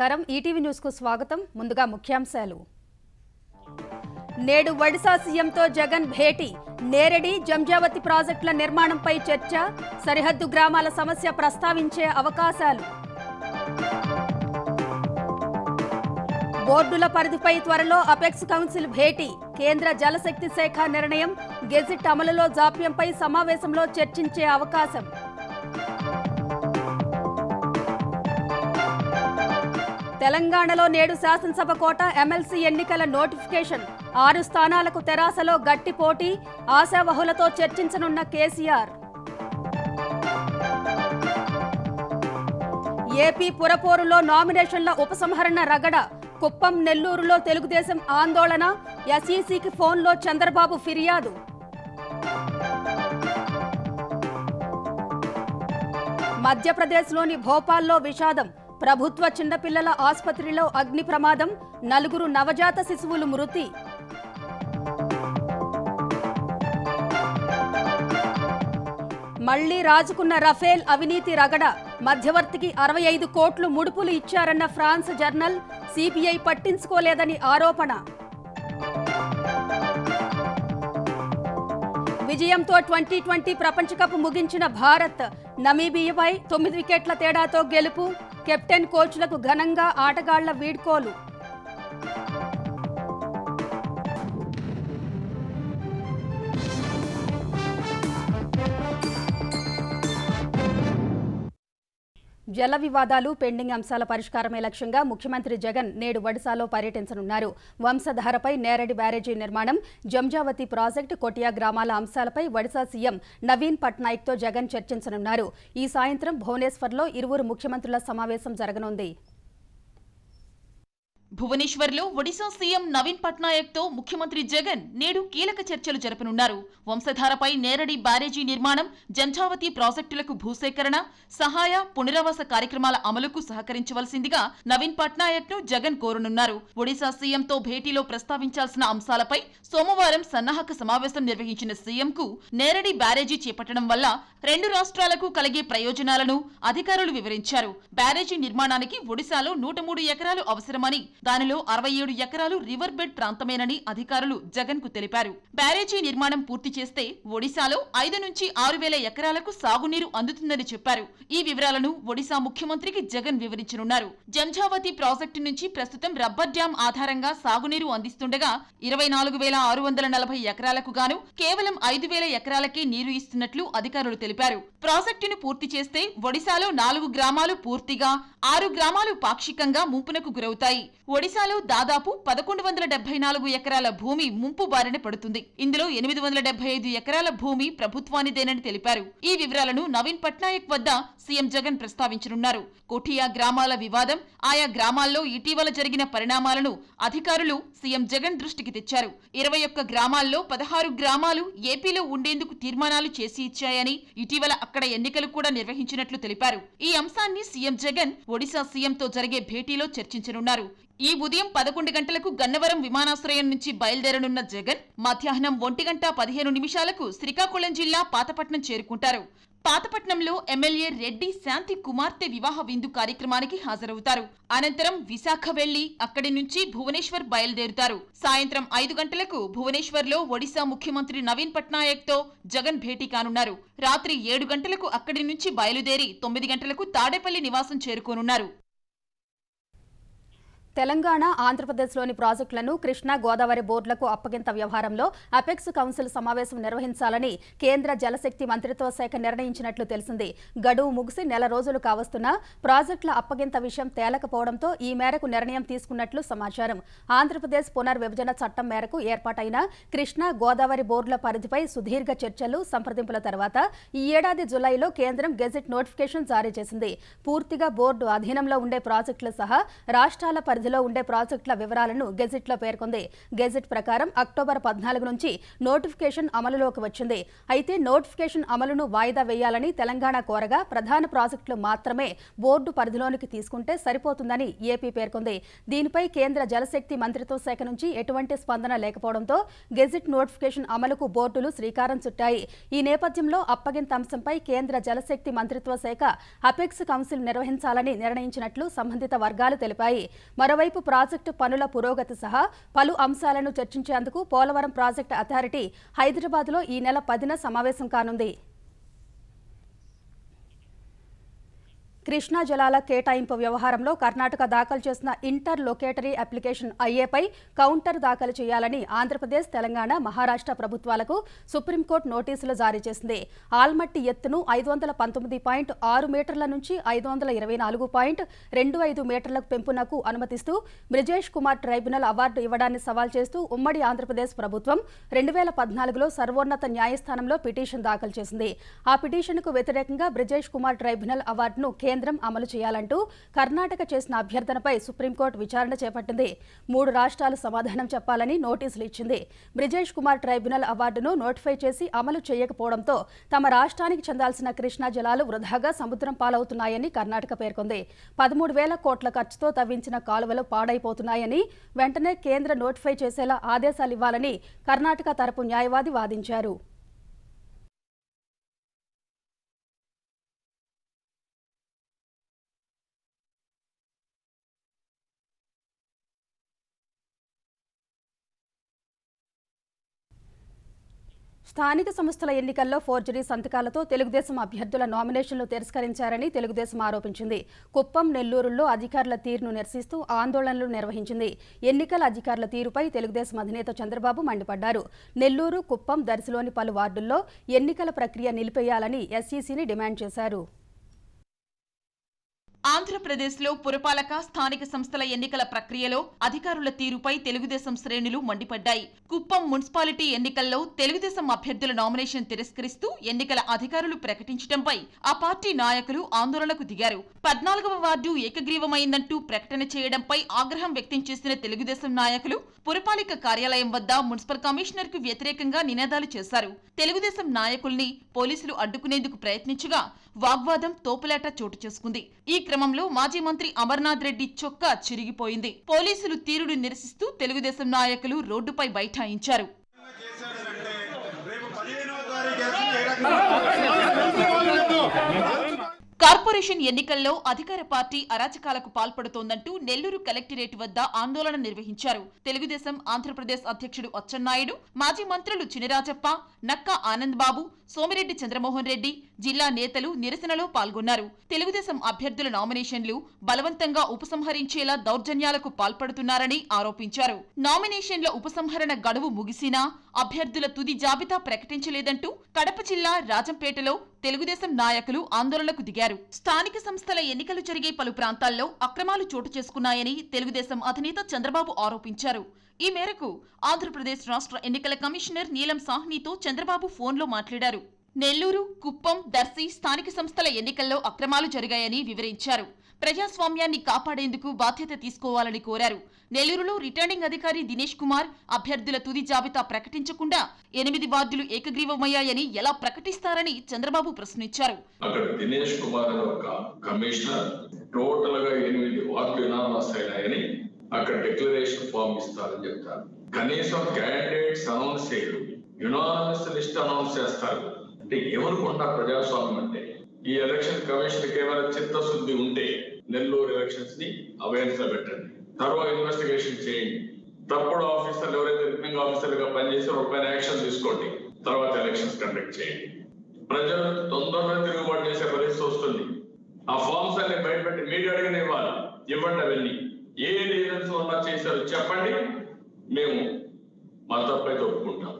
నమస్కారం ఈటీవీ న్యూస్కు స్వాగతం ముందుగా ముఖ్యాంశాలు నేడు ఒడిశా సీఎంతో జగన్ భేటీ నేరడి జంజావతి ప్రాజెక్టుల నిర్మాణంపై చర్చ సరిహద్దు గ్రామాల సమస్య ప్రస్తావించే అవకాశాలు బోర్డుల పరిధిపై త్వరలో అపెక్స్ కౌన్సిల్ భేటీ కేంద్ర జలశక్తి శాఖ నిర్ణయం గెజిట్ అమలులో జాప్యంపై సమావేశంలో చర్చించే అవకాశం తెలంగాణలో నేడు శాసనసభ కోట ఎమ్మెల్సీ ఎన్నికల నోటిఫికేషన్ ఆరు స్థానాలకు తెరాసలో గట్టి పోటీ ఆశావహులతో చర్చించనున్న కేసీఆర్ ఏపీ పురపోరులో నామినేషన్ల ఉపసంహరణ రగడ కుప్పం నెల్లూరులో తెలుగుదేశం ఆందోళన ఎస్ఈసీకి ఫోన్లో చంద్రబాబు ఫిర్యాదు మధ్యప్రదేశ్లోని భోపాల్లో విషాదం ప్రభుత్వ చిన్నపిల్లల ఆసుపత్రిలో అగ్ని ప్రమాదం నలుగురు నవజాత శిశువులు మృతి మళ్లీ రాజుకున్న రఫేల్ అవినీతి రగడ మధ్యవర్తికి అరవై ఐదు కోట్లు ముడుపులు ఇచ్చారన్న ఫ్రాన్స్ జర్నల్ సిబిఐ పట్టించుకోలేదని ఆరోపణ విజయంతో ట్వంటీ ట్వంటీ ప్రపంచ కప్ ముగించిన భారత్ నమీబియాపై తొమ్మిది వికెట్ల తేడాతో గెలుపు కెప్టెన్ కోచ్లకు ఘనంగా ఆటగాళ్ల వీడ్కోలు జల వివాదాలు పెండింగ్ అంశాల పరిష్కారమే లక్ష్యంగా ముఖ్యమంత్రి జగన్ నేడు ఒడిశాలో పర్యటించనున్నారు వంశధారపై నేరడి బ్యారేజీ నిర్మాణం జంజావతి ప్రాజెక్టు కొటియా గ్రామాల అంశాలపై ఒడిశా సీఎం నవీన్ పట్నాయక్తో జగన్ చర్చించనున్నారు ఈ సాయంత్రం భువనేశ్వర్లో ఇరువురు ముఖ్యమంత్రుల సమావేశం జరగనుంది భువనేశ్వర్లో ఒడిశా సీఎం నవీన్ పట్నాయక్తో ముఖ్యమంత్రి జగన్ నేడు కీలక చర్చలు జరపనున్నారు వంశధారపై నేరడి బ్యారేజీ నిర్మాణం జంఝావతి ప్రాజెక్టులకు భూసేకరణ సహాయ పునరావాస కార్యక్రమాల అమలుకు సహకరించవలసిందిగా నవీన్ పట్నాయక్ను జగన్ కోరనున్నారు ఒడిశా సీఎంతో భేటీలో ప్రస్తావించాల్సిన అంశాలపై సోమవారం సన్నాహక సమావేశం నిర్వహించిన సీఎంకు నేరడి బ్యారేజీ చేపట్టడం వల్ల రెండు రాష్ట్రాలకు కలిగే ప్రయోజనాలను అధికారులు వివరించారు బ్యారేజీ నిర్మాణానికి ఒడిశాలో నూట మూడు ఎకరాలు అవసరమని దానిలో అరవై ఏడు ఎకరాలు రివర్ బెడ్ ప్రాంతమేనని అధికారులు జగన్ కు తెలిపారు బ్యారేజీ నిర్మాణం పూర్తి చేస్తే ఒడిశాలో ఐదు నుంచి ఆరు వేల ఎకరాలకు సాగునీరు అందుతుందని చెప్పారు ఈ వివరాలను ఒడిశా ముఖ్యమంత్రికి జగన్ వివరించనున్నారు జంఝావతి ప్రాజెక్టు నుంచి ప్రస్తుతం రబ్బర్ డ్యాం ఆధారంగా సాగునీరు అందిస్తుండగా ఇరవై నాలుగు వేల ఆరు వందల నలభై ఎకరాలకు గాను కేవలం ఐదు వేల ఎకరాలకే నీరు ఇస్తున్నట్లు అధికారులు తెలిపారు ప్రాజెక్టును పూర్తి చేస్తే ఒడిశాలో నాలుగు గ్రామాలు పూర్తిగా ఆరు గ్రామాలు పాక్షికంగా ముంపునకు గురవుతాయి ఒడిశాలో దాదాపు పదకొండు వందల డెబ్బై నాలుగు ఎకరాల భూమి ముంపు బారిన పడుతుంది ఇందులో ఎనిమిది వందల డెబ్బై ఐదు ఎకరాల భూమి ప్రభుత్వానిదేనని తెలిపారు ఈ వివరాలను నవీన్ పట్నాయక్ వద్ద సీఎం జగన్ ప్రస్తావించనున్నారు కొఠియా గ్రామాల వివాదం ఆయా గ్రామాల్లో ఇటీవల జరిగిన పరిణామాలను అధికారులు సీఎం జగన్ దృష్టికి తెచ్చారు ఇరవై ఒక్క గ్రామాల్లో పదహారు గ్రామాలు ఏపీలో ఉండేందుకు తీర్మానాలు చేసి ఇచ్చాయని ఇటీవల అక్కడ ఎన్నికలు కూడా నిర్వహించినట్లు తెలిపారు ఈ అంశాన్ని సీఎం జగన్ ఒడిశా సీఎంతో జరిగే భేటీలో చర్చించనున్నారు ఈ ఉదయం పదకొండు గంటలకు గన్నవరం విమానాశ్రయం నుంచి బయలుదేరనున్న జగన్ మధ్యాహ్నం ఒంటి గంట పదిహేను నిమిషాలకు శ్రీకాకుళం జిల్లా పాతపట్నం చేరుకుంటారు పాతపట్నంలో ఎమ్మెల్యే రెడ్డి శాంతి కుమార్తె వివాహ విందు కార్యక్రమానికి హాజరవుతారు అనంతరం విశాఖ వెళ్లి అక్కడి నుంచి భువనేశ్వర్ బయలుదేరుతారు సాయంత్రం ఐదు గంటలకు భువనేశ్వర్లో ఒడిశా ముఖ్యమంత్రి నవీన్ పట్నాయక్ తో జగన్ భేటీ కానున్నారు రాత్రి ఏడు గంటలకు అక్కడి నుంచి బయలుదేరి తొమ్మిది గంటలకు తాడేపల్లి నివాసం చేరుకోనున్నారు తెలంగాణ ఆంధ్రప్రదేశ్లోని ప్రాజెక్టులను కృష్ణా గోదావరి బోర్డులకు అప్పగింత వ్యవహారంలో అపెక్స్ కౌన్సిల్ సమావేశం నిర్వహించాలని కేంద్ర జలశక్తి మంత్రిత్వ శాఖ నిర్ణయించినట్లు తెలిసింది గడువు ముగిసి నెల రోజులు కావస్తున్నా ప్రాజెక్టుల అప్పగింత విషయం తేలకపోవడంతో ఈ మేరకు నిర్ణయం తీసుకున్నట్లు సమాచారం ఆంధ్రప్రదేశ్ పునర్విభజన చట్టం మేరకు ఏర్పాటైన కృష్ణా గోదావరి బోర్డుల పరిధిపై సుదీర్ఘ చర్చలు సంప్రదింపుల తర్వాత ఈ ఏడాది జులైలో కేంద్రం గెజెట్ నోటిఫికేషన్ జారీ చేసింది పూర్తిగా బోర్డు అధీనంలో ఉండే ప్రాజెక్టులు సహా రాష్ట్రాల పరిధి పరిధిలో ఉండే ప్రాజెక్టుల వివరాలను గెజిట్లో పేర్కొంది గెజిట్ ప్రకారం అక్టోబర్ పద్నాలుగు నుంచి నోటిఫికేషన్ అమలులోకి వచ్చింది అయితే నోటిఫికేషన్ అమలును వాయిదా వేయాలని తెలంగాణ కోరగా ప్రధాన ప్రాజెక్టులు మాత్రమే బోర్డు పరిధిలోనికి తీసుకుంటే సరిపోతుందని ఏపీ పేర్కొంది దీనిపై కేంద్ర జలశక్తి మంత్రిత్వ శాఖ నుంచి ఎటువంటి స్పందన లేకపోవడంతో గెజిట్ నోటిఫికేషన్ అమలుకు బోర్డులు శ్రీకారం చుట్టాయి ఈ నేపథ్యంలో అప్పగింత అంశంపై కేంద్ర జలశక్తి మంత్రిత్వ శాఖ అపెక్స్ కౌన్సిల్ నిర్వహించాలని నిర్ణయించినట్లు సంబంధిత వర్గాలు తెలిపాయి మరో మరోవైపు ప్రాజెక్టు పనుల పురోగతి సహా పలు అంశాలను చర్చించేందుకు పోలవరం ప్రాజెక్టు అథారిటీ హైదరాబాద్లో ఈ నెల పదిన సమావేశం కానుంది కృష్ణా జలాల కేటాయింపు వ్యవహారంలో కర్ణాటక దాఖలు చేసిన ఇంటర్ లొకేటరీ అప్లికేషన్ అయ్యేపై కౌంటర్ దాఖలు చేయాలని ఆంధ్రప్రదేశ్ తెలంగాణ మహారాష్ట్ర ప్రభుత్వాలకు సుప్రీంకోర్టు నోటీసులు జారీ చేసింది ఆల్మట్టి ఎత్తును ఐదు వందల పంతొమ్మిది పాయింట్ ఆరు మీటర్ల నుంచి ఐదు వందల ఇరవై నాలుగు పాయింట్ రెండు ఐదు మీటర్లకు పెంపునకు అనుమతిస్తూ బ్రిజేష్ కుమార్ ట్రైబ్యునల్ అవార్డు ఇవ్వడాన్ని సవాల్ చేస్తూ ఉమ్మడి ఆంధ్రప్రదేశ్ ప్రభుత్వం రెండు వేల పద్నాలుగులో సర్వోన్నత న్యాయస్థానంలో పిటిషన్ దాఖలు చేసింది ఆ పిటిషన్కు వ్యతిరేకంగా బ్రిజేష్ కుమార్ ట్రైబ్యునల్ అవార్డును కేంద్ర కేంద్రం అమలు చేయాలంటూ కర్ణాటక చేసిన అభ్యర్థనపై సుప్రీంకోర్టు విచారణ చేపట్టింది మూడు రాష్ట్రాలు సమాధానం చెప్పాలని నోటీసులు ఇచ్చింది బ్రిజేష్ కుమార్ ట్రైబ్యునల్ అవార్డును నోటిఫై చేసి అమలు చేయకపోవడంతో తమ రాష్ట్రానికి చెందాల్సిన కృష్ణా జలాలు వృధాగా సముద్రం పాలవుతున్నాయని కర్ణాటక పేర్కొంది పదమూడు వేల కోట్ల ఖర్చుతో తవ్వించిన కాలువలు పాడైపోతున్నాయని వెంటనే కేంద్ర నోటిఫై చేసేలా ఆదేశాలు ఇవ్వాలని కర్ణాటక తరపు న్యాయవాది వాదించారు స్థానిక సంస్థల ఎన్నికల్లో ఫోర్జరీ సంతకాలతో తెలుగుదేశం అభ్యర్థుల నామినేషన్లు తిరస్కరించారని తెలుగుదేశం ఆరోపించింది కుప్పం నెల్లూరులో అధికారుల తీరును నిరసిస్తూ ఆందోళనలు నిర్వహించింది ఎన్నికల అధికారుల తీరుపై తెలుగుదేశం అధినేత చంద్రబాబు మండిపడ్డారు నెల్లూరు కుప్పం దర్శిలోని పలు వార్డుల్లో ఎన్నికల ప్రక్రియ నిలిపేయాలని ఎస్ఈసీని డిమాండ్ చేశారు ఆంధ్రప్రదేశ్లో పురపాలక స్థానిక సంస్థల ఎన్నికల ప్రక్రియలో అధికారుల తీరుపై తెలుగుదేశం శ్రేణులు మండిపడ్డాయి కుప్పం మున్సిపాలిటీ ఎన్నికల్లో తెలుగుదేశం అభ్యర్థుల నామినేషన్ తిరస్కరిస్తూ ఎన్నికల అధికారులు ప్రకటించడంపై ఆ పార్టీ నాయకులు ఆందోళనకు దిగారు పద్నాలుగవ వార్డు ఏకగ్రీవమైందంటూ ప్రకటన చేయడంపై ఆగ్రహం వ్యక్తం చేసిన తెలుగుదేశం నాయకులు పురపాలిక కార్యాలయం వద్ద మున్సిపల్ కమిషనర్ కు వ్యతిరేకంగా నినాదాలు చేశారు తెలుగుదేశం నాయకుల్ని పోలీసులు అడ్డుకునేందుకు ప్రయత్నించగా వాగ్వాదం తోపులాట చోటు చేసుకుంది ఈ క్రమంలో మాజీ మంత్రి అమర్నాథ్ రెడ్డి చొక్కా చిరిగిపోయింది పోలీసులు తీరుడు నిరసిస్తూ తెలుగుదేశం నాయకులు రోడ్డుపై బైఠాయించారు కార్పొరేషన్ ఎన్నికల్లో అధికార పార్టీ అరాచకాలకు పాల్పడుతోందంటూ నెల్లూరు కలెక్టరేట్ వద్ద ఆందోళన నిర్వహించారు తెలుగుదేశం ఆంధ్రప్రదేశ్ అధ్యక్షుడు అచ్చెన్నాయుడు మాజీ మంత్రులు చినరాజప్ప నక్కా ఆనంద్బాబు సోమిరెడ్డి చంద్రమోహన్ రెడ్డి జిల్లా నేతలు నిరసనలో పాల్గొన్నారు తెలుగుదేశం అభ్యర్థుల నామినేషన్లు బలవంతంగా ఉపసంహరించేలా దౌర్జన్యాలకు పాల్పడుతున్నారని ఆరోపించారు నామినేషన్ల ఉపసంహరణ గడువు ముగిసినా అభ్యర్థుల తుది జాబితా ప్రకటించలేదంటూ కడప జిల్లా రాజంపేటలో తెలుగుదేశం నాయకులు ఆందోళనకు దిగారు స్థానిక సంస్థల ఎన్నికలు జరిగే పలు ప్రాంతాల్లో అక్రమాలు చోటు చేసుకున్నాయని తెలుగుదేశం అధినేత చంద్రబాబు ఆరోపించారు ఈ మేరకు ఆంధ్రప్రదేశ్ రాష్ట్ర ఎన్నికల కమిషనర్ నీలం సాహ్నితో చంద్రబాబు ఫోన్లో మాట్లాడారు నెల్లూరు కుప్పం దర్శి స్థానిక సంస్థల ఎన్నికల్లో అక్రమాలు జరిగాయని వివరించారు ప్రజాస్వామ్యాన్ని కాపాడేందుకు బాధ్యత తీసుకోవాలని కోరారు నెల్లూరులో రిటర్నింగ్ అధికారి దినేష్ కుమార్ అభ్యర్థుల తుది జాబితా ప్రకటించకుండా ఎనిమిది వార్డులు ఏకగ్రీవమయ్యాయని ఎలా ప్రకటిస్తారని చంద్రబాబు ప్రశ్నించారు అక్కడ డిక్లరేషన్ ఫామ్ ఇస్తారని చెప్తారు కనీసం క్యాండిడేట్స్ అనౌన్స్ చేయరు లిస్ట్ అనౌన్స్ చేస్తారు అంటే ప్రజాస్వామ్యం అంటే ఈ ఎలక్షన్ కమిషన్ కేవలం చిత్తశుద్ధి ఉంటే నెల్లూరు ఎలక్షన్స్ ని అవేర్నెస్ లో పెట్టండి తర్వాత ఇన్వెస్టిగేషన్ చేయండి తప్పుడు ఆఫీసర్లు ఎవరైతే రిటర్నింగ్ ఆఫీసర్లుగా పనిచేసి రూపాయల యాక్షన్ తీసుకోండి తర్వాత ఎలక్షన్స్ కండక్ట్ చేయండి ప్రజలు తొందరగా తిరుగుబాటు చేసే పరిస్థితి వస్తుంది ఆ ఫామ్స్ అన్ని బయటపెట్టి మీరు అడిగిన ఇవ్వాలి ఇవ్వండి అవన్నీ ఏ రీజన్స్ ఉన్నా చేశారు చెప్పండి మేము మా తప్పైతే ఒప్పుకుంటాం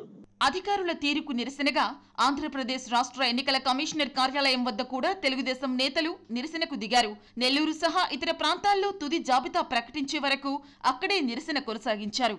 అధికారుల తీరుకు నిరసనగా ఆంధ్రప్రదేశ్ రాష్ట్ర ఎన్నికల కమిషనర్ కార్యాలయం వద్ద కూడా తెలుగుదేశం నేతలు నిరసనకు దిగారు నెల్లూరు సహా ఇతర ప్రాంతాల్లో తుది జాబితా ప్రకటించే వరకు అక్కడే నిరసన కొనసాగించారు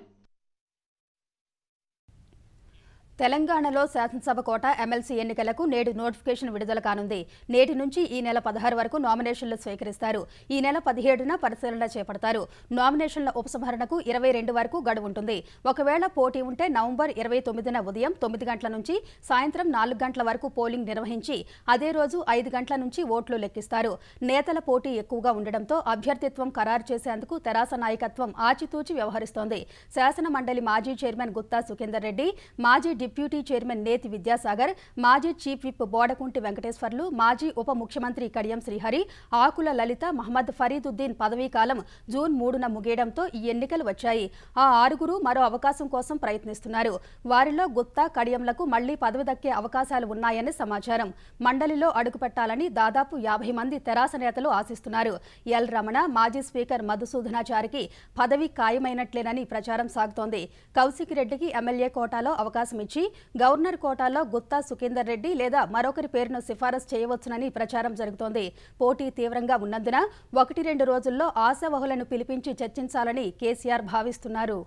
తెలంగాణలో శాసనసభ కోట ఎమ్మెల్సీ ఎన్నికలకు నేడు నోటిఫికేషన్ విడుదల కానుంది నేటి నుంచి ఈ నెల పదహారు వరకు నామినేషన్లు స్వీకరిస్తారు ఈ నెల పదిహేడున పరిశీలన చేపడతారు నామినేషన్ల ఉపసంహరణకు ఇరవై రెండు వరకు గడువు ఉంటుంది ఒకవేళ పోటీ ఉంటే నవంబర్ ఇరవై తొమ్మిదిన ఉదయం తొమ్మిది గంటల నుంచి సాయంత్రం నాలుగు గంటల వరకు పోలింగ్ నిర్వహించి అదే రోజు ఐదు గంటల నుంచి ఓట్లు లెక్కిస్తారు నేతల పోటీ ఎక్కువగా ఉండడంతో అభ్యర్థిత్వం ఖరారు చేసేందుకు తెరాస నాయకత్వం ఆచితూచి వ్యవహరిస్తోంది శాసన మండలి మాజీ చైర్మన్ గుత్తా సుఖేందర్ రెడ్డి మాజీ డిప్యూటీ చైర్మన్ నేతి విద్యాసాగర్ మాజీ చీఫ్ విప్ బోడకుంటి వెంకటేశ్వర్లు మాజీ ఉప ముఖ్యమంత్రి కడియం శ్రీహరి ఆకుల లలిత మహమ్మద్ ఫరీదుద్దీన్ పదవీకాలం జూన్ మూడున ముగియడంతో ఈ ఎన్నికలు వచ్చాయి ఆ ఆరుగురు మరో అవకాశం కోసం ప్రయత్నిస్తున్నారు వారిలో గుప్తా కడియంలకు మళ్లీ పదవి దక్కే అవకాశాలు ఉన్నాయని సమాచారం మండలిలో అడుగుపెట్టాలని దాదాపు యాభై మంది తెరాస నేతలు ఆశిస్తున్నారు ఎల్ రమణ మాజీ స్పీకర్ మధుసూదనాచారికి పదవి ఖాయమైనట్లేనని ప్రచారం సాగుతోంది కౌశిక్ రెడ్డికి ఎమ్మెల్యే కోటాలో అవకాశం ఇచ్చి నుంచి గవర్నర్ కోటాలో గుత్తా సుఖేందర్ రెడ్డి లేదా మరొకరి పేరును సిఫారసు చేయవచ్చునని ప్రచారం జరుగుతోంది పోటీ తీవ్రంగా ఉన్నందున ఒకటి రెండు రోజుల్లో ఆశావహులను పిలిపించి చర్చించాలని కేసీఆర్ భావిస్తున్నారు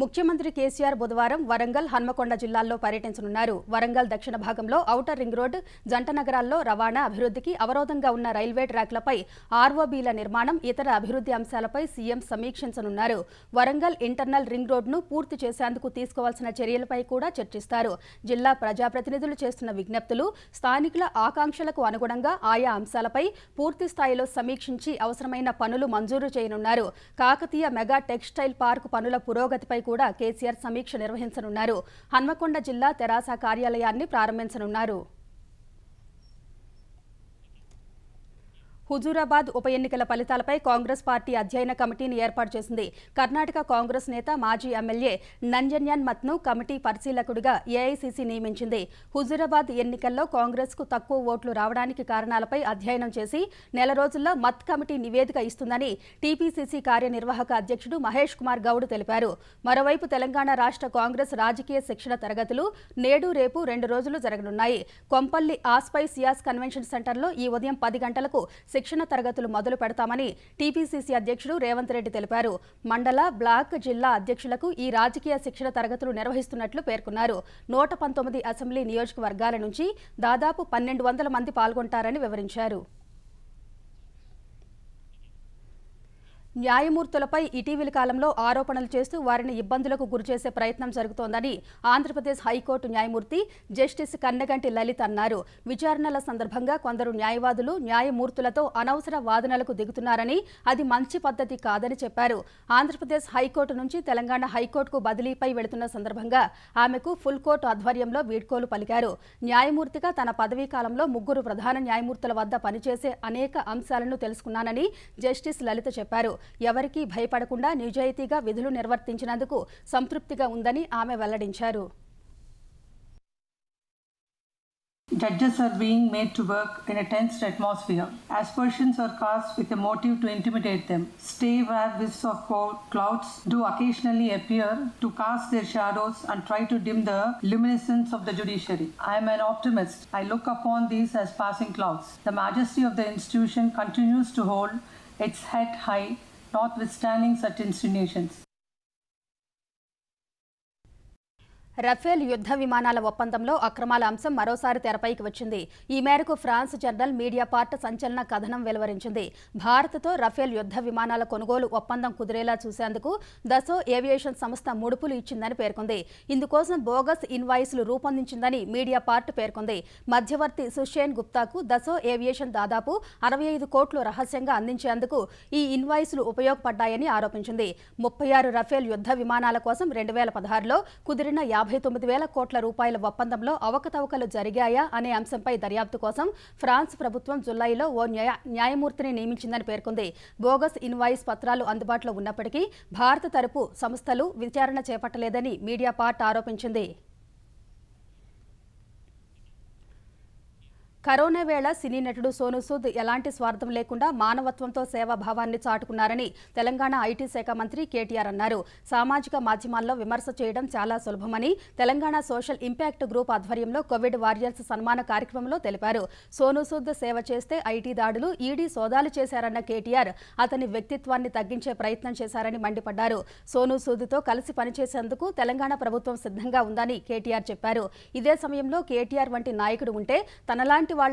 ముఖ్యమంత్రి కేసీఆర్ బుధవారం వరంగల్ హన్మకొండ జిల్లాల్లో పర్యటించనున్నారు వరంగల్ దక్షిణ భాగంలో ఔటర్ రింగ్ రోడ్ జంట నగరాల్లో రవాణా అభివృద్ధికి అవరోధంగా ఉన్న రైల్వే ట్రాక్లపై ఆర్ఓబీల నిర్మాణం ఇతర అభివృద్ధి అంశాలపై సీఎం సమీక్షించనున్నారు వరంగల్ ఇంటర్నల్ రింగ్ రోడ్ను పూర్తి చేసేందుకు తీసుకోవాల్సిన చర్యలపై కూడా చర్చిస్తారు జిల్లా ప్రజాప్రతినిధులు చేస్తున్న విజ్ఞప్తులు స్థానికుల ఆకాంక్షలకు అనుగుణంగా ఆయా అంశాలపై పూర్తి స్థాయిలో సమీక్షించి అవసరమైన పనులు మంజూరు చేయనున్నారు కాకతీయ మెగా టెక్స్టైల్ పార్క్ పనుల పురోగతిపై పనులపై కూడా కేసీఆర్ సమీక్ష నిర్వహించనున్నారు హన్మకొండ జిల్లా తెరాస కార్యాలయాన్ని ప్రారంభించనున్నారు హుజూరాబాద్ ఉప ఎన్నికల ఫలితాలపై కాంగ్రెస్ పార్టీ అధ్యయన కమిటీని ఏర్పాటు చేసింది కర్ణాటక కాంగ్రెస్ నేత మాజీ ఎమ్మెల్యే నంజన్యాన్ మత్ను కమిటీ పరిశీలకుడిగా ఏఐసీసీ నియమించింది హుజూరాబాద్ ఎన్నికల్లో కాంగ్రెస్కు తక్కువ ఓట్లు రావడానికి కారణాలపై అధ్యయనం చేసి నెల రోజుల్లో మత్ కమిటీ నివేదిక ఇస్తుందని టీపీసీసీ కార్యనిర్వాహక అధ్యక్షుడు మహేష్ కుమార్ గౌడ్ తెలిపారు మరోవైపు తెలంగాణ రాష్ట్ర కాంగ్రెస్ రాజకీయ శిక్షణ తరగతులు నేడు రేపు రెండు రోజులు జరగనున్నాయి కొంపల్లి ఆస్పై సియాస్ కన్వెన్షన్ సెంటర్లో ఈ ఉదయం పది గంటలకు శిక్షణ తరగతులు మొదలు పెడతామని టీపీసీసీ అధ్యక్షుడు రేవంత్ రెడ్డి తెలిపారు మండల బ్లాక్ జిల్లా అధ్యక్షులకు ఈ రాజకీయ శిక్షణ తరగతులు నిర్వహిస్తున్నట్లు పేర్కొన్నారు నూట పంతొమ్మిది అసెంబ్లీ నియోజకవర్గాల నుంచి దాదాపు పన్నెండు వందల మంది పాల్గొంటారని వివరించారు న్యాయమూర్తులపై ఇటీవలి కాలంలో ఆరోపణలు చేస్తూ వారిని ఇబ్బందులకు గురిచేసే ప్రయత్నం జరుగుతోందని ఆంధ్రప్రదేశ్ హైకోర్టు న్యాయమూర్తి జస్టిస్ కన్నగంటి లలిత్ అన్నారు విచారణల సందర్భంగా కొందరు న్యాయవాదులు న్యాయమూర్తులతో అనవసర వాదనలకు దిగుతున్నారని అది మంచి పద్ధతి కాదని చెప్పారు ఆంధ్రప్రదేశ్ హైకోర్టు నుంచి తెలంగాణ హైకోర్టుకు బదిలీపై వెళుతున్న సందర్భంగా ఆమెకు ఫుల్ కోర్టు ఆధ్వర్యంలో వీడ్కోలు పలికారు న్యాయమూర్తిగా తన పదవీ కాలంలో ముగ్గురు ప్రధాన న్యాయమూర్తుల వద్ద పనిచేసే అనేక అంశాలను తెలుసుకున్నానని జస్టిస్ లలిత చెప్పారు ఎవరికీ భయపడకుండా నిజాయితీగా విధులు నిర్వర్తించినందుకు సంతృప్తిగా ఉందని ఆమె వెల్లడించారు Judges are being made to work in a tensed atmosphere. Aspersions are cast with a motive to intimidate them. Stay where wisps of clouds do occasionally appear to cast their shadows and try to dim the luminescence of the judiciary. I am an optimist. I look upon these as passing clouds. The majesty of the institution continues to hold its head high notwithstanding such insinuations. Rafale యుద్ధ విమానాల ఒప్పందంలో అక్రమాల అంశం మరోసారి తెరపైకి వచ్చింది ఈ మేరకు ఫ్రాన్స్ జర్నల్ మీడియా పార్ట్ సంచలన కథనం వెలువరించింది భారత్తో రఫేల్ యుద్ధ విమానాల కొనుగోలు ఒప్పందం కుదిరేలా చూసేందుకు దసో ఏవియేషన్ సంస్థ ముడుపులు ఇచ్చిందని పేర్కొంది ఇందుకోసం బోగస్ ఇన్వాయిస్లు రూపొందించిందని మీడియా పార్ట్ పేర్కొంది మధ్యవర్తి సుషేన్ గుప్తాకు దసో ఏవియేషన్ దాదాపు అరవై ఐదు కోట్లు రహస్యంగా అందించేందుకు ఈ ఇన్వాయిస్లు ఉపయోగపడ్డాయని ఆరోపించింది ముప్పై ఆరు రఫేల్ యుద్ధ విమానాల కోసం రెండు వేల పదహారులో కుదిరిన యాభై తొమ్మిది వేల కోట్ల రూపాయల ఒప్పందంలో అవకతవకలు జరిగాయా అనే అంశంపై దర్యాప్తు కోసం ఫ్రాన్స్ ప్రభుత్వం జులైలో ఓ న్యాయమూర్తిని నియమించిందని పేర్కొంది బోగస్ ఇన్వాయిస్ పత్రాలు అందుబాటులో ఉన్నప్పటికీ భారత తరపు సంస్థలు విచారణ చేపట్టలేదని మీడియా పార్ట్ ఆరోపించింది కరోనా వేళ సినీ నటుడు సోను సూద్ ఎలాంటి స్వార్థం లేకుండా మానవత్వంతో సేవాభావాన్ని చాటుకున్నారని తెలంగాణ ఐటీ శాఖ మంత్రి కేటీఆర్ అన్నారు సామాజిక మాధ్యమాల్లో విమర్శ చేయడం చాలా సులభమని తెలంగాణ సోషల్ ఇంపాక్ట్ గ్రూప్ ఆధ్వర్యంలో కోవిడ్ వారియర్స్ సన్మాన కార్యక్రమంలో తెలిపారు సోను సూద్ సేవ చేస్తే ఐటీ దాడులు ఈడీ సోదాలు చేశారన్న కేటీఆర్ అతని వ్యక్తిత్వాన్ని తగ్గించే ప్రయత్నం చేశారని మండిపడ్డారు సోను సూద్తో కలిసి పనిచేసేందుకు తెలంగాణ ప్రభుత్వం సిద్ధంగా ఉందని కేటీఆర్ చెప్పారు ఇదే సమయంలో కేటీఆర్ వంటి నాయకుడు ఉంటే తనలాంటి If you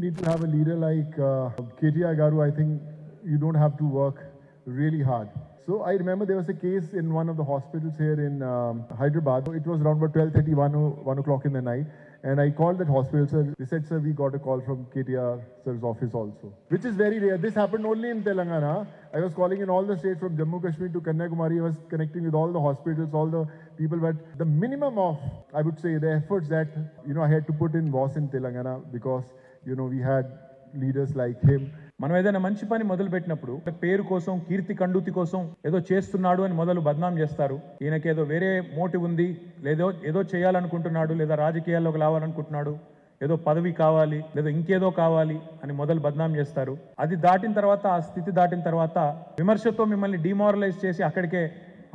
need to have a leader like uh, KTR I think you don't have to work really hard. So I remember there was a case in one of the hospitals here in um, Hyderabad. It was around about 12:31 or 1 o'clock in the night. And I called that hospital, sir. They said, sir, we got a call from KTR, sir's office also, which is very rare. This happened only in Telangana. I was calling in all the states from Jammu Kashmir to Kanyakumari. I was connecting with all the hospitals, all the people. But the minimum of, I would say, the efforts that, you know, I had to put in was in Telangana because, you know, we had leaders like him మనం ఏదైనా మంచి పని మొదలుపెట్టినప్పుడు పేరు కోసం కీర్తి కండూతి కోసం ఏదో చేస్తున్నాడు అని మొదలు బద్నాం చేస్తారు ఈయనకి ఏదో వేరే మోటివ్ ఉంది లేదో ఏదో చేయాలనుకుంటున్నాడు లేదా రాజకీయాల్లోకి రావాలనుకుంటున్నాడు ఏదో పదవి కావాలి లేదా ఇంకేదో కావాలి అని మొదలు బద్నాం చేస్తారు అది దాటిన తర్వాత ఆ స్థితి దాటిన తర్వాత విమర్శతో మిమ్మల్ని డిమారలైజ్ చేసి అక్కడికే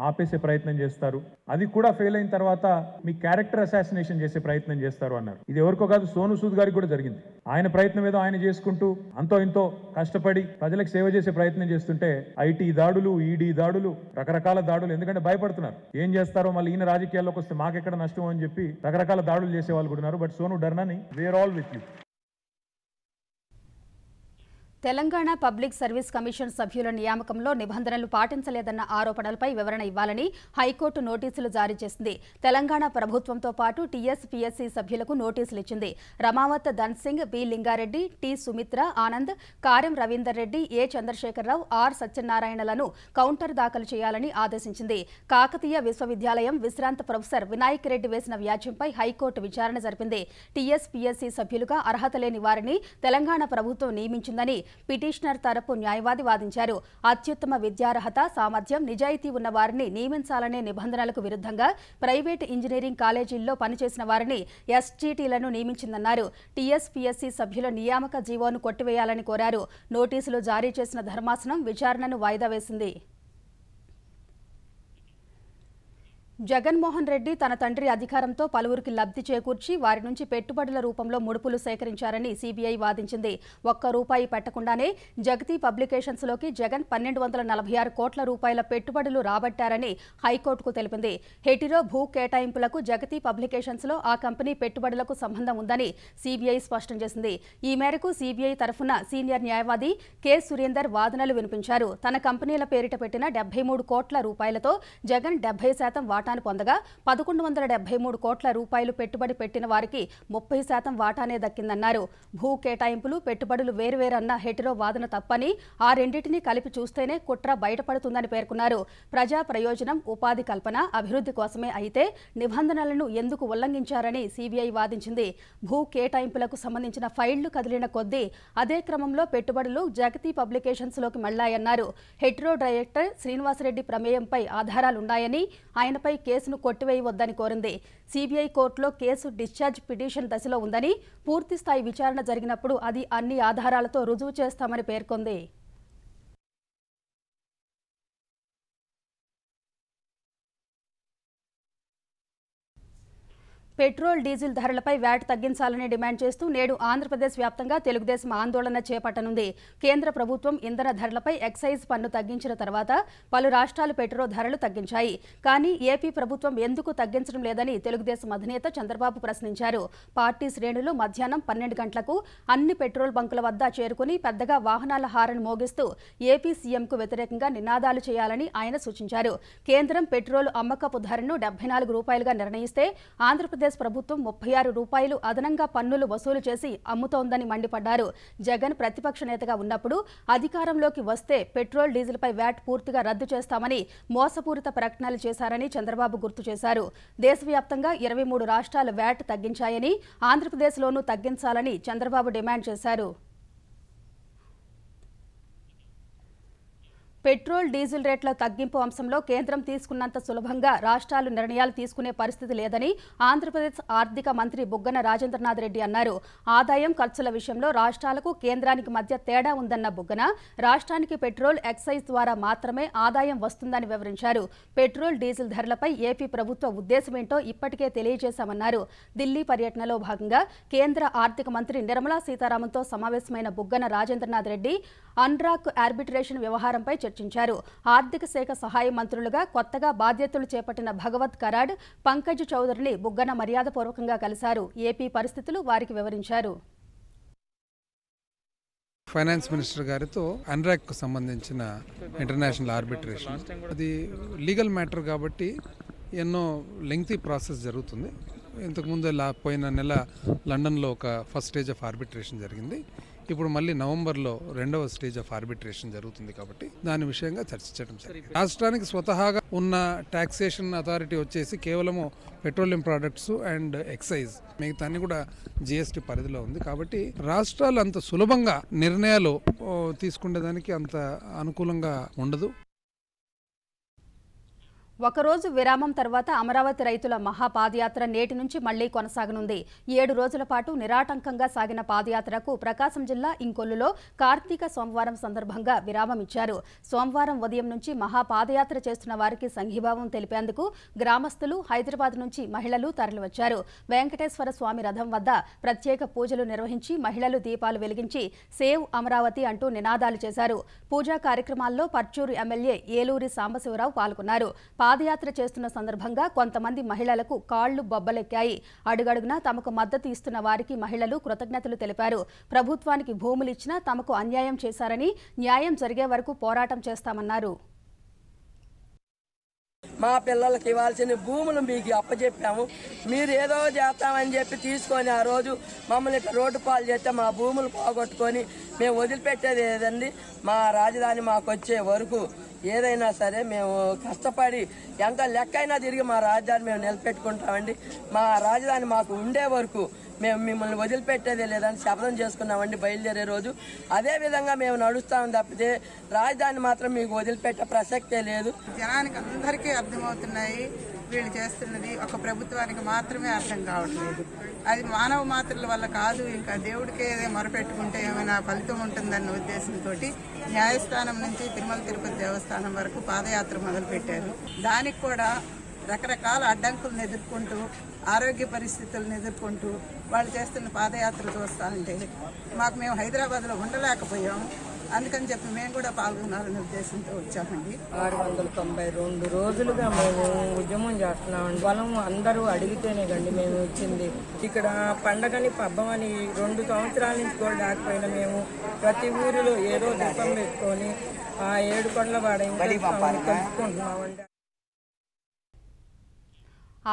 ఆపేసే ప్రయత్నం చేస్తారు అది కూడా ఫెయిల్ అయిన తర్వాత మీ క్యారెక్టర్ అసాసినేషన్ చేసే ప్రయత్నం చేస్తారు అన్నారు ఇది ఎవరికో కాదు సోను సూద్ గారికి కూడా జరిగింది ఆయన ప్రయత్నం ఏదో ఆయన చేసుకుంటూ అంతో ఇంతో కష్టపడి ప్రజలకు సేవ చేసే ప్రయత్నం చేస్తుంటే ఐటీ దాడులు ఈడీ దాడులు రకరకాల దాడులు ఎందుకంటే భయపడుతున్నారు ఏం చేస్తారో మళ్ళీ ఈయన రాజకీయాల్లోకి వస్తే మాకెక్కడ నష్టం అని చెప్పి రకరకాల దాడులు చేసే వాళ్ళు కూడా ఉన్నారు బట్ సోను డర్నని we're all with you Telangana public service commission సభ్యుల నియామకంలో నిబంధనలు పాటించలేదన్న ఆరోపణలపై వివరణ ఇవ్వాలని హైకోర్టు నోటీసులు జారీ చేసింది తెలంగాణ ప్రభుత్వంతో పాటు టీఎస్పీఎస్సీ సభ్యులకు నోటీసులు ఇచ్చింది Ramavath Dhan Singh B Lingareddy T Sumitra Anand Karem Ravinder Reddy A Chandrasekhara Rao R సత్యనారాయణలను కౌంటర్ దాఖలు చేయాలని ఆదేశించింది కాకతీయ విశ్వవిద్యాలయం విశ్రాంత ప్రొఫెసర్ వినాయక్ రెడ్డి వేసిన వ్యాజ్యంపై హైకోర్టు విచారణ జరిపింది టీఎస్పీఎస్సీ సభ్యులుగా అర్హత లేని వారిని తెలంగాణ ప్రభుత్వం నియమించిందని పిటిషనర్ తరపు న్యాయవాది వాదించారు అత్యుత్తమ విద్యార్హత సామర్థ్యం నిజాయితీ ఉన్న వారిని నియమించాలనే నిబంధనలకు విరుద్ధంగా ప్రైవేట్ ఇంజనీరింగ్ కాలేజీల్లో పనిచేసిన వారిని ఎస్జీటీలను నియమించిందన్నారు టీఎస్పీఎస్సీ సభ్యుల నియామక జీవోను కొట్టివేయాలని కోరారు నోటీసులు జారీ చేసిన ధర్మాసనం విచారణను వాయిదా వేసింది జగన్మోహన్ రెడ్డి తన తండ్రి అధికారంతో పలువురికి లబ్ధి చేకూర్చి వారి నుంచి పెట్టుబడుల రూపంలో ముడుపులు సేకరించారని సీబీఐ వాదించింది ఒక్క రూపాయి పెట్టకుండానే జగతి పబ్లికేషన్స్లోకి జగన్ పన్నెండు వందల నలభై ఆరు కోట్ల రూపాయల పెట్టుబడులు రాబట్టారని హైకోర్టుకు తెలిపింది హెటిరో భూ కేటాయింపులకు జగతి పబ్లికేషన్స్లో ఆ కంపెనీ పెట్టుబడులకు సంబంధం ఉందని సీబీఐ స్పష్టం చేసింది ఈ మేరకు సీబీఐ తరఫున సీనియర్ న్యాయవాది కె సురేందర్ వాదనలు వినిపించారు తన కంపెనీల పేరిట పెట్టిన డెబ్బై మూడు కోట్ల రూపాయలతో జగన్ డెబ్బై శాతం వాటా వాటాను పొందగా పదకొండు వందల మూడు కోట్ల రూపాయలు పెట్టుబడి పెట్టిన వారికి ముప్పై శాతం వాటానే దక్కిందన్నారు భూ కేటాయింపులు పెట్టుబడులు వేరువేరన్న హెటిరో వాదన తప్పని ఆ రెండింటినీ కలిపి చూస్తేనే కుట్ర బయటపడుతుందని పేర్కొన్నారు ప్రజా ప్రయోజనం ఉపాధి కల్పన అభివృద్ధి కోసమే అయితే నిబంధనలను ఎందుకు ఉల్లంఘించారని సిబిఐ వాదించింది భూ కేటాయింపులకు సంబంధించిన ఫైళ్లు కదిలిన కొద్దీ అదే క్రమంలో పెట్టుబడులు జగతి లోకి మళ్లాయన్నారు హెట్రో డైరెక్టర్ శ్రీనివాసరెడ్డి ప్రమేయంపై ఆధారాలున్నాయని ఆయనపై కేసును కొట్టివేయవద్దని కోరింది సిబిఐ కోర్టులో కేసు డిశ్చార్జ్ పిటిషన్ దశలో ఉందని పూర్తిస్థాయి విచారణ జరిగినప్పుడు అది అన్ని ఆధారాలతో రుజువు చేస్తామని పేర్కొంది పెట్రోల్ డీజిల్ ధరలపై వ్యాట్ తగ్గించాలని డిమాండ్ చేస్తూ నేడు ఆంధ్రప్రదేశ్ వ్యాప్తంగా తెలుగుదేశం ఆందోళన చేపట్టనుంది కేంద్ర ప్రభుత్వం ఇంధన ధరలపై ఎక్సైజ్ పన్ను తగ్గించిన తర్వాత పలు రాష్ట్రాలు పెట్రోల్ ధరలు తగ్గించాయి కానీ ఏపీ ప్రభుత్వం ఎందుకు తగ్గించడం లేదని తెలుగుదేశం అధినేత చంద్రబాబు ప్రశ్నించారు పార్టీ శ్రేణులు మధ్యాహ్నం పన్నెండు గంటలకు అన్ని పెట్రోల్ బంకుల వద్ద చేరుకుని పెద్దగా వాహనాల హారను మోగిస్తూ ఏపీ సీఎంకు వ్యతిరేకంగా నినాదాలు చేయాలని ఆయన సూచించారు కేంద్రం పెట్రోల్ అమ్మకపు ధరను డెబ్బై నాలుగు రూపాయలుగా నిర్ణయిస్తే ఆంధ్రప్రదేశ్ ఆంధ్రప్రదేశ్ ప్రభుత్వం ముప్పై ఆరు రూపాయలు అదనంగా పన్నులు వసూలు చేసి అమ్ముతోందని మండిపడ్డారు జగన్ ప్రతిపక్ష నేతగా ఉన్నప్పుడు అధికారంలోకి వస్తే పెట్రోల్ డీజిల్పై వ్యాట్ పూర్తిగా రద్దు చేస్తామని మోసపూరిత ప్రకటనలు చేశారని చంద్రబాబు గుర్తు చేశారు దేశవ్యాప్తంగా ఇరవై మూడు రాష్ట్రాలు వ్యాట్ తగ్గించాయని ఆంధ్రప్రదేశ్లోనూ తగ్గించాలని చంద్రబాబు డిమాండ్ చేశారు పెట్రోల్ డీజిల్ రేట్ల తగ్గింపు అంశంలో కేంద్రం తీసుకున్నంత సులభంగా రాష్ట్రాలు నిర్ణయాలు తీసుకునే పరిస్థితి లేదని ఆంధ్రప్రదేశ్ ఆర్థిక మంత్రి బుగ్గన రాజేంద్రనాథ్ రెడ్డి అన్నారు ఆదాయం ఖర్చుల విషయంలో రాష్ట్రాలకు కేంద్రానికి మధ్య తేడా ఉందన్న బుగ్గన రాష్ట్రానికి పెట్రోల్ ఎక్సైజ్ ద్వారా మాత్రమే ఆదాయం వస్తుందని వివరించారు పెట్రోల్ డీజిల్ ధరలపై ఏపీ ప్రభుత్వ ఉద్దేశమేంటో ఇప్పటికే తెలియజేశామన్నారు ఢిల్లీ పర్యటనలో భాగంగా కేంద్ర ఆర్థిక మంత్రి నిర్మలా సీతారామన్తో సమావేశమైన బుగ్గన రాజేంద్రనాథ్ రెడ్డి అన్రాక్ ఆర్బిట్రేషన్ వ్యవహారంపై చర్చ చర్చించారు ఆర్థిక శాఖ సహాయ మంత్రులుగా కొత్తగా బాధ్యతలు చేపట్టిన భగవత్ కరాడ్ పంకజ్ చౌదరిని బుగ్గన మర్యాదపూర్వకంగా కలిశారు ఏపీ పరిస్థితులు వారికి వివరించారు ఫైనాన్స్ మినిస్టర్ గారితో అన్రాక్కు సంబంధించిన ఇంటర్నేషనల్ ఆర్బిట్రేషన్ అది లీగల్ మ్యాటర్ కాబట్టి ఎన్నో లెంగ్తీ ప్రాసెస్ జరుగుతుంది ఇంతకుముందు పోయిన నెల లండన్లో ఒక ఫస్ట్ స్టేజ్ ఆఫ్ ఆర్బిట్రేషన్ జరిగింది ఇప్పుడు మళ్ళీ నవంబర్లో రెండవ స్టేజ్ ఆఫ్ ఆర్బిట్రేషన్ జరుగుతుంది కాబట్టి దాని విషయంగా చర్చించడం రాష్ట్రానికి స్వతహాగా ఉన్న టాక్సేషన్ అథారిటీ వచ్చేసి కేవలము పెట్రోలియం ప్రోడక్ట్స్ అండ్ ఎక్సైజ్ మిగతా కూడా జిఎస్టి పరిధిలో ఉంది కాబట్టి రాష్ట్రాలు అంత సులభంగా నిర్ణయాలు తీసుకునేదానికి అంత అనుకూలంగా ఉండదు ఒకరోజు విరామం తర్వాత అమరావతి రైతుల మహాపాదయాత్ర నేటి నుంచి మళ్లీ కొనసాగనుంది ఏడు రోజుల పాటు నిరాటంకంగా సాగిన పాదయాత్రకు ప్రకాశం జిల్లా ఇంకొల్లులో కార్తీక సోమవారం సందర్భంగా విరామం ఇచ్చారు సోమవారం ఉదయం నుంచి మహాపాదయాత్ర చేస్తున్న వారికి సంఘీభావం తెలిపేందుకు గ్రామస్తులు హైదరాబాద్ నుంచి మహిళలు తరలివచ్చారు వెంకటేశ్వర స్వామి రథం వద్ద ప్రత్యేక పూజలు నిర్వహించి మహిళలు దీపాలు వెలిగించి సేవ్ అమరావతి అంటూ నినాదాలు చేశారు పూజా కార్యక్రమాల్లో పర్చూరు ఎమ్మెల్యే ఏలూరి సాంబశివరావు పాల్గొన్నారు పాదయాత్ర చేస్తున్న సందర్భంగా కొంతమంది మహిళలకు కాళ్లు బొబ్బలెక్కాయి అడుగడుగునా తమకు మద్దతు ఇస్తున్న వారికి మహిళలు కృతజ్ఞతలు తెలిపారు ప్రభుత్వానికి భూములిచ్చినా తమకు అన్యాయం చేశారని న్యాయం జరిగే వరకు పోరాటం చేస్తామన్నారు మా పిల్లలకి ఇవ్వాల్సిన భూములు మీకు అప్పచెప్పాము మీరు ఏదో చేస్తామని చెప్పి తీసుకొని ఆ రోజు మమ్మల్ని ఇక్కడ రోడ్డు పాలు చేస్తే మా భూములు పోగొట్టుకొని మేము వదిలిపెట్టేది ఏదండి మా రాజధాని మాకు వచ్చే వరకు ఏదైనా సరే మేము కష్టపడి ఎంత లెక్కైనా తిరిగి మా రాజధాని మేము నిలబెట్టుకుంటామండి మా రాజధాని మాకు ఉండే వరకు మేము మిమ్మల్ని వదిలిపెట్టేదే లేదని శపథం చేసుకున్నామండి బయలుదేరే రోజు అదే విధంగా మేము నడుస్తాం తప్పితే రాజధాని మాత్రం మీకు వదిలిపెట్టే ప్రసక్తే లేదు జనానికి అందరికీ అర్థమవుతున్నాయి వీళ్ళు చేస్తున్నది ఒక ప్రభుత్వానికి మాత్రమే అర్థం కావట్లేదు అది మానవ మాత్రల వల్ల కాదు ఇంకా దేవుడికే మొరపెట్టుకుంటే ఏమైనా ఫలితం ఉంటుందన్న ఉద్దేశంతో న్యాయస్థానం నుంచి తిరుమల తిరుపతి దేవస్థానం వరకు పాదయాత్ర మొదలుపెట్టారు దానికి కూడా రకరకాల అడ్డంకులను ఎదుర్కొంటూ ఆరోగ్య పరిస్థితులను ఎదుర్కొంటూ వాళ్ళు చేస్తున్న పాదయాత్ర చూస్తూ ఉంటే మాకు మేము హైదరాబాద్లో ఉండలేకపోయాము అందుకని చెప్పి మేము కూడా పాల్గొనాలనే ఉద్దేశంతో వచ్చామండి ఆరు వందల తొంభై రెండు రోజులుగా మేము ఉద్యమం చేస్తున్నామండి బలం అందరూ అడిగితేనే కండి మేము వచ్చింది ఇక్కడ పండగని పబ్బం అని రెండు సంవత్సరాల నుంచి కూడా లేకపోయినా మేము ప్రతి ఊరిలో ఏదో దీపం పెట్టుకొని ఆ ఏడు కొండల వాడ ఇంకా కలుపుకుంటున్నామండి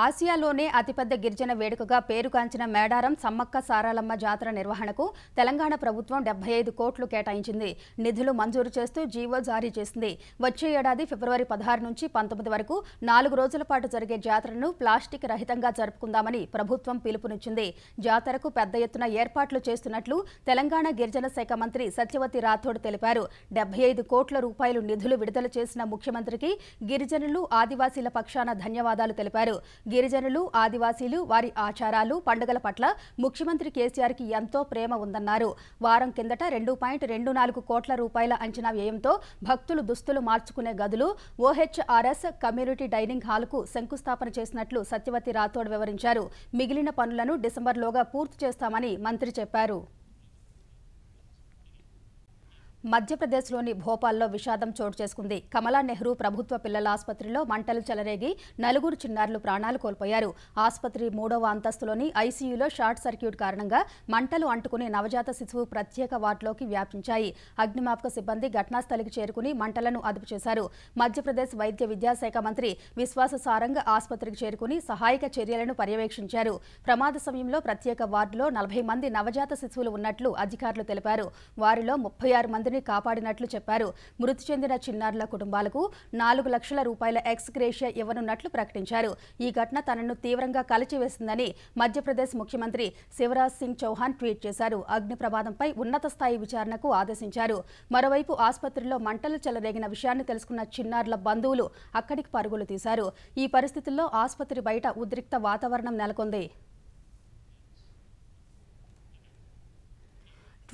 ఆసియాలోనే అతిపెద్ద గిరిజన వేడుకగా పేరుగాంచిన మేడారం సమ్మక్క సారాలమ్మ జాతర నిర్వహణకు తెలంగాణ ప్రభుత్వం డెబ్బై ఐదు కోట్లు కేటాయించింది నిధులు మంజూరు చేస్తూ జీవో జారీ చేసింది వచ్చే ఏడాది ఫిబ్రవరి పదహారు నుంచి పంతొమ్మిది వరకు నాలుగు రోజుల పాటు జరిగే జాతరను ప్లాస్టిక్ రహితంగా జరుపుకుందామని ప్రభుత్వం పిలుపునిచ్చింది జాతరకు పెద్ద ఎత్తున ఏర్పాట్లు చేస్తున్నట్లు తెలంగాణ గిరిజన శాఖ మంత్రి సత్యవతి రాథోడ్ తెలిపారు డెబ్బై ఐదు కోట్ల రూపాయలు నిధులు విడుదల చేసిన ముఖ్యమంత్రికి గిరిజనులు ఆదివాసీల పక్షాన ధన్యవాదాలు తెలిపారు గిరిజనులు ఆదివాసీలు వారి ఆచారాలు పండుగల పట్ల ముఖ్యమంత్రి కేసీఆర్కి ఎంతో ప్రేమ ఉందన్నారు వారం కిందట రెండు పాయింట్ రెండు నాలుగు కోట్ల రూపాయల అంచనా వ్యయంతో భక్తులు దుస్తులు మార్చుకునే గదులు ఓహెచ్ఆర్ఎస్ కమ్యూనిటీ డైనింగ్ హాల్కు శంకుస్థాపన చేసినట్లు సత్యవతి రాథోడ్ వివరించారు మిగిలిన పనులను డిసెంబర్లోగా పూర్తి చేస్తామని మంత్రి చెప్పారు మధ్యప్రదేశ్లోని భోపాల్లో విషాదం చోటు చేసుకుంది కమలా నెహ్రూ ప్రభుత్వ పిల్లల ఆసుపత్రిలో మంటలు చెలరేగి నలుగురు చిన్నారులు ప్రాణాలు కోల్పోయారు ఆసుపత్రి మూడవ అంతస్తులోని ఐసీయూలో షార్ట్ సర్క్యూట్ కారణంగా మంటలు అంటుకుని నవజాత శిశువు ప్రత్యేక వార్డులోకి వ్యాపించాయి అగ్నిమాపక సిబ్బంది ఘటనాస్థలికి చేరుకుని మంటలను అదుపు చేశారు మధ్యప్రదేశ్ వైద్య విద్యాశాఖ మంత్రి విశ్వాస సారంగ్ ఆసుపత్రికి చేరుకుని సహాయక చర్యలను పర్యవేక్షించారు ప్రమాద సమయంలో ప్రత్యేక వార్డులో నలభై మంది నవజాత శిశువులు ఉన్నట్లు అధికారులు తెలిపారు వారిలో ముప్పై ఆరు బాధితుల్ని కాపాడినట్లు చెప్పారు మృతి చెందిన చిన్నారుల కుటుంబాలకు నాలుగు లక్షల రూపాయల ఎక్స్ గ్రేషియా ఇవ్వనున్నట్లు ప్రకటించారు ఈ ఘటన తనను తీవ్రంగా కలిచివేసిందని మధ్యప్రదేశ్ ముఖ్యమంత్రి శివరాజ్ సింగ్ చౌహాన్ ట్వీట్ చేశారు అగ్ని ప్రమాదంపై ఉన్నత స్థాయి విచారణకు ఆదేశించారు మరోవైపు ఆసుపత్రిలో మంటలు చెలరేగిన విషయాన్ని తెలుసుకున్న చిన్నారుల బంధువులు అక్కడికి పరుగులు తీశారు ఈ పరిస్థితుల్లో ఆసుపత్రి బయట ఉద్రిక్త వాతావరణం నెలకొంది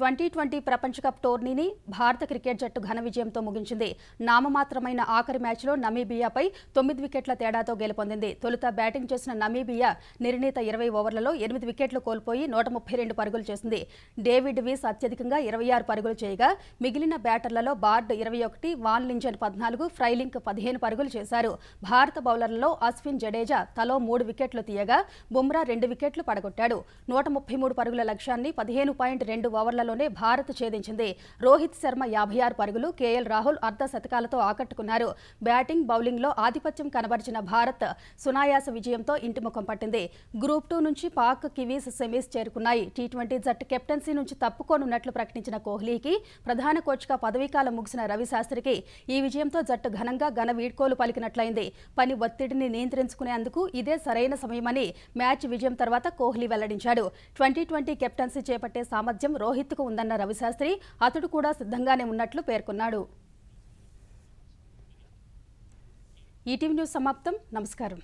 ట్వంటీ ట్వంటీ ప్రపంచ కప్ టోర్నీని భారత క్రికెట్ జట్టు ఘన విజయంతో ముగించింది నామమాత్రమైన ఆఖరి మ్యాచ్లో నమీబియాపై తొమ్మిది వికెట్ల తేడాతో గెలుపొందింది తొలుత బ్యాటింగ్ చేసిన నమీబియా నిర్ణీత ఇరవై ఓవర్లలో ఎనిమిది వికెట్లు కోల్పోయి నూట ముప్పై రెండు పరుగులు చేసింది డేవిడ్ వీస్ అత్యధికంగా ఇరవై ఆరు పరుగులు చేయగా మిగిలిన బ్యాటర్లలో బార్డ్ ఇరవై ఒకటి వాన్ లింజన్ పద్నాలుగు ఫ్రైలింక్ పదిహేను పరుగులు చేశారు భారత బౌలర్లలో అశ్విన్ జడేజా తలో మూడు వికెట్లు తీయగా బుమ్రా రెండు వికెట్లు పడగొట్టాడు నూట ముప్పై మూడు పరుగుల లక్ష్యాన్ని పదిహేను పాయింట్ రెండు ఓవర్లలో ఓవర్లలోనే భారత్ ఛేదించింది రోహిత్ శర్మ యాభై ఆరు పరుగులు కేఎల్ రాహుల్ అర్ధ శతకాలతో ఆకట్టుకున్నారు బ్యాటింగ్ బౌలింగ్లో ఆధిపత్యం కనబరిచిన భారత్ సునాయాస విజయంతో ఇంటిముఖం పట్టింది గ్రూప్ టూ నుంచి పాక్ కివీస్ సెమీస్ చేరుకున్నాయి టీ ట్వంటీ జట్టు కెప్టెన్సీ నుంచి తప్పుకోనున్నట్లు ప్రకటించిన కోహ్లీకి ప్రధాన కోచ్గా పదవీకాలం ముగిసిన రవిశాస్త్రికి ఈ విజయంతో జట్టు ఘనంగా ఘన వీడ్కోలు పలికినట్లయింది పని ఒత్తిడిని నియంత్రించుకునేందుకు ఇదే సరైన సమయమని మ్యాచ్ విజయం తర్వాత కోహ్లీ వెల్లడించాడు ట్వంటీ ట్వంటీ కెప్టెన్సీ చేపట్టే సామర్థ్యం రోహిత్కు చర్చకు ఉందన్న రవిశాస్త్రి అతడు కూడా సిద్ధంగానే ఉన్నట్లు పేర్కొన్నాడు ఈటీవీ న్యూస్ సమాప్తం నమస్కారం